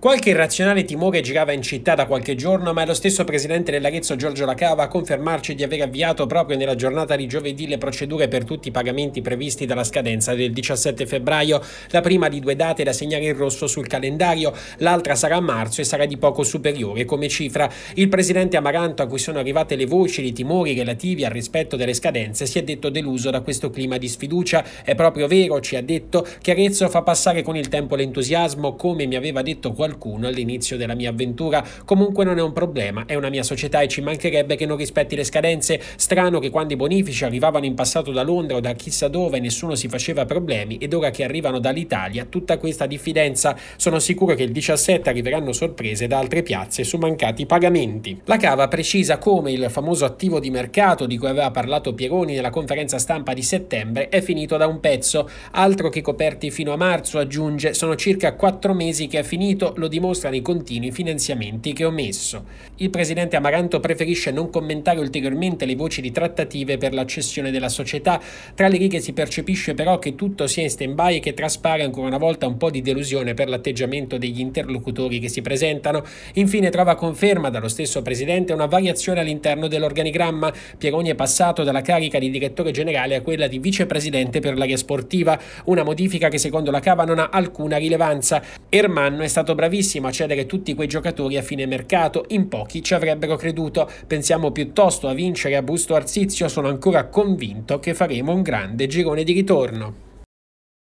Qualche irrazionale timore girava in città da qualche giorno, ma è lo stesso presidente dell'Arezzo Giorgio Lacava a confermarci di aver avviato proprio nella giornata di giovedì le procedure per tutti i pagamenti previsti dalla scadenza del 17 febbraio, la prima di due date da segnare in rosso sul calendario, l'altra sarà a marzo e sarà di poco superiore come cifra. Il presidente Amaranto, a cui sono arrivate le voci di timori relativi al rispetto delle scadenze, si è detto deluso da questo clima di sfiducia. È proprio vero, ci ha detto, che Arezzo fa passare con il tempo l'entusiasmo, come mi aveva detto qualcuno qualcuno all'inizio della mia avventura. Comunque non è un problema, è una mia società e ci mancherebbe che non rispetti le scadenze. Strano che quando i bonifici arrivavano in passato da Londra o da chissà dove nessuno si faceva problemi ed ora che arrivano dall'Italia tutta questa diffidenza. Sono sicuro che il 17 arriveranno sorprese da altre piazze su mancati pagamenti. La cava precisa come il famoso attivo di mercato di cui aveva parlato Pieroni nella conferenza stampa di settembre è finito da un pezzo, altro che coperti fino a marzo aggiunge, sono circa quattro mesi che è finito, lo dimostrano i continui finanziamenti che ho messo. Il presidente Amaranto preferisce non commentare ulteriormente le voci di trattative per l'accessione della società, tra le righe si percepisce però che tutto sia in stand-by e che traspare ancora una volta un po' di delusione per l'atteggiamento degli interlocutori che si presentano. Infine trova conferma dallo stesso presidente una variazione all'interno dell'organigramma. Pieroni è passato dalla carica di direttore generale a quella di vicepresidente per l'area sportiva, una modifica che secondo la Cava non ha alcuna rilevanza. Ermanno è stato brevemente bravissimo a cedere tutti quei giocatori a fine mercato, in pochi ci avrebbero creduto. Pensiamo piuttosto a vincere a Busto Arsizio, sono ancora convinto che faremo un grande girone di ritorno.